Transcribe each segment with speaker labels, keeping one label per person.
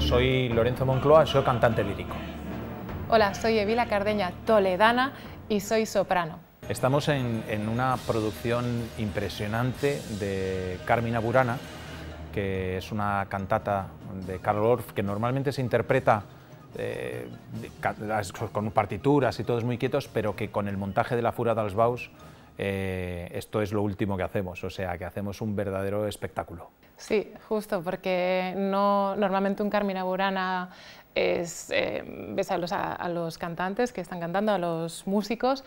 Speaker 1: soy Lorenzo Moncloa, soy cantante lírico.
Speaker 2: Hola, soy Evila Cardeña Toledana y soy soprano.
Speaker 1: Estamos en, una producción impresionante de Carmina Burana, que es una cantata de Karl Orff que normalmente se interpreta eh, con partituras y todos muy quietos, pero que con el montaje de la Fura Baus eh, esto es lo último que hacemos, o sea, que hacemos un verdadero espectáculo.
Speaker 2: Sí, justo, porque no, normalmente un Carmina Burana es, eh, ves a los, cantantes que están cantando, a los músicos,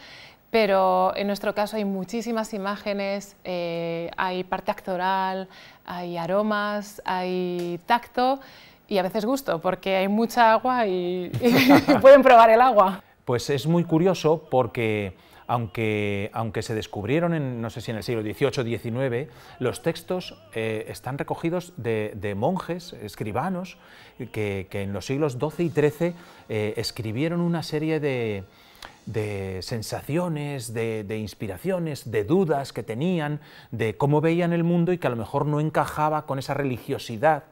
Speaker 2: pero en nuestro caso hay muchísimas imágenes, eh, hay parte actoral, hay aromas, hay tacto y a veces gusto, porque hay mucha agua y pueden probar el agua.
Speaker 1: Pues es muy curioso porque aunque, aunque se descubrieron, en, no sé si en el siglo XVIII o XIX, los textos eh, están recogidos de, monjes, escribanos, que, en los siglos XII y XIII eh, escribieron una serie de, sensaciones, de, inspiraciones, de dudas que tenían, de cómo veían el mundo y que a lo mejor no encajaba con esa religiosidad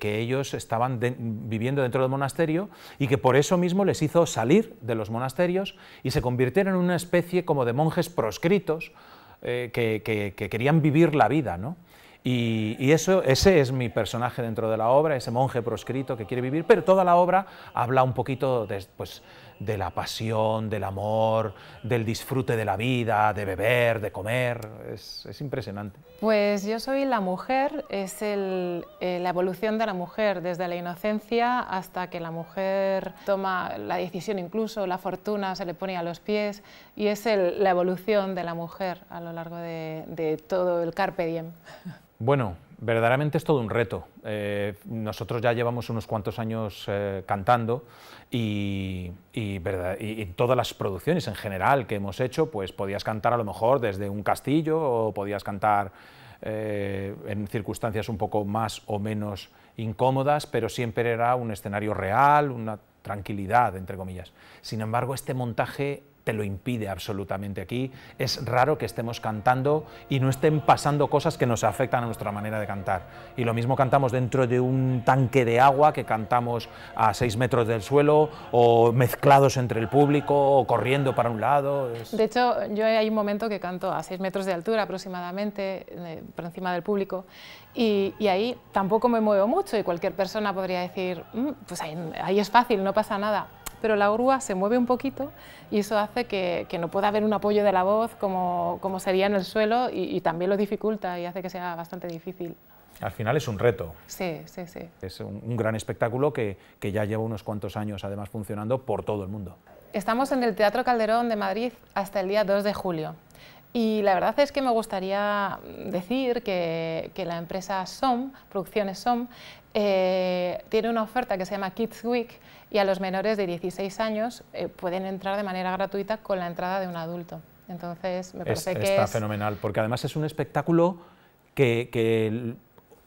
Speaker 1: que, ellos estaban viviendo dentro del monasterio y que por eso mismo les hizo salir de los monasterios y se convirtieron en una especie como de monjes proscritos eh, que, querían vivir la vida. ¿no? Y, ese es mi personaje dentro de la obra, ese monje proscrito que quiere vivir, pero toda la obra habla un poquito de, pues, de la pasión, del amor, del disfrute de la vida, de beber, de comer. Es, impresionante.
Speaker 2: Pues yo soy la mujer, es eh, la evolución de la mujer, desde la inocencia hasta que la mujer toma la decisión incluso, la fortuna se le pone a los pies y es la evolución de la mujer a lo largo de, de todo el carpe diem.
Speaker 1: Bueno, Verdaderamente es todo un reto. Eh, nosotros ya llevamos unos cuantos años eh, cantando y, todas las producciones en general que hemos hecho, pues podías cantar a lo mejor desde un castillo o podías cantar eh, en circunstancias un poco más o menos incómodas, pero siempre era un escenario real, una tranquilidad, entre comillas. Sin embargo, este montaje te lo impide absolutamente aquí. Es raro que estemos cantando y no estén pasando cosas que nos afectan a nuestra manera de cantar. Y lo mismo cantamos dentro de un tanque de agua que cantamos a seis metros del suelo o mezclados entre el público o corriendo para un lado.
Speaker 2: De hecho, yo hay un momento que canto a seis metros de altura aproximadamente, eh, por encima del público, y, ahí tampoco me muevo mucho y cualquier persona podría decir, mm, pues ahí es fácil, no pasa nada pero la grúa se mueve un poquito y eso hace que, no pueda haber un apoyo de la voz como, sería en el suelo y, también lo dificulta y hace que sea bastante difícil.
Speaker 1: Al final es un reto.
Speaker 2: Sí, sí, sí.
Speaker 1: Es un, gran espectáculo que, ya lleva unos cuantos años además funcionando por todo el mundo.
Speaker 2: Estamos en el Teatro Calderón de Madrid hasta el día 2 de julio. Y la verdad es que me gustaría decir que, la empresa SOM, Producciones SOM, eh, tiene una oferta que se llama Kids Week y a los menores de 16 años eh, pueden entrar de manera gratuita con la entrada de un adulto. Entonces, me parece que está
Speaker 1: fenomenal, porque además es un espectáculo que, que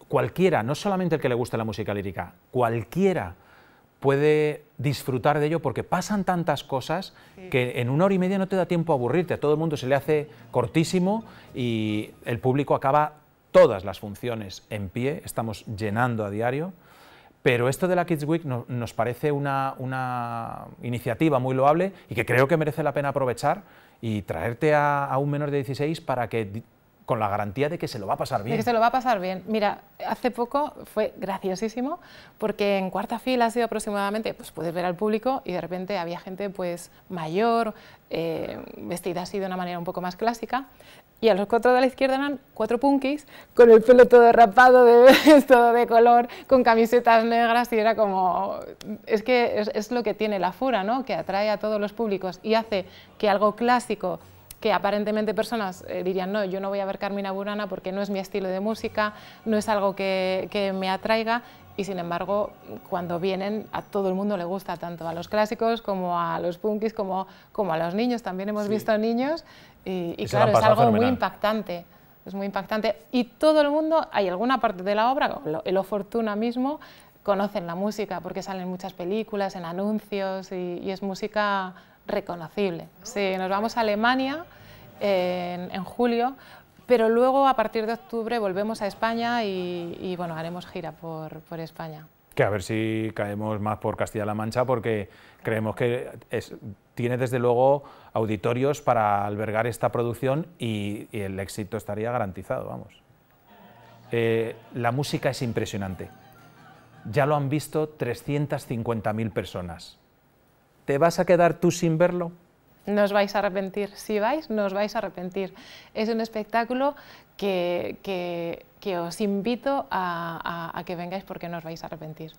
Speaker 1: cualquiera, no solamente el que le gusta la música lírica, cualquiera puede disfrutar de ello porque pasan tantas cosas que en una hora y media no te da tiempo a aburrirte, a todo el mundo se le hace cortísimo y el público acaba todas las funciones en pie, estamos llenando a diario, pero esto de la Kids Week nos parece una, iniciativa muy loable y que creo que merece la pena aprovechar y traerte a, a un menor de 16 para que con la garantía de que se lo va a pasar bien. De que se
Speaker 2: lo va a pasar bien. Mira, hace poco fue graciosísimo porque en cuarta fila ha sido aproximadamente, pues puedes ver al público y de repente había gente pues mayor, eh, vestida así de una manera un poco más clásica y a los cuatro de la izquierda eran cuatro punkis con el pelo todo rapado, de, todo de color, con camisetas negras y era como... Es que es, lo que tiene la fura, ¿no? Que atrae a todos los públicos y hace que algo clásico que aparentemente personas eh, dirían, no, yo no voy a ver Carmina Burana porque no es mi estilo de música, no es algo que, que me atraiga, y sin embargo, cuando vienen, a todo el mundo le gusta, tanto a los clásicos como a los punkis, como, como a los niños, también hemos visto niños, y, claro, es algo muy impactante es muy impactante. Y todo el mundo, hay alguna parte de la obra, el O Fortuna mismo, conocen la música, porque salen muchas películas, en anuncios, y, y es música reconocible. Sí, nos vamos a Alemania en, julio, pero luego a partir de octubre volvemos a España y, bueno, haremos gira por, España
Speaker 1: que a ver si caemos más por Castilla-La Mancha, porque creemos que tiene desde luego auditorios para albergar esta producción y, el éxito estaría garantizado, vamos. Eh, la música es impresionante. Ya lo han visto 350.000 personas. ¿Te vas a quedar tú sin verlo?
Speaker 2: no os vais a arrepentir. Si vais, nos vais a arrepentir. Es un espectáculo que, os invito a, a, que vengáis porque no os vais a arrepentir.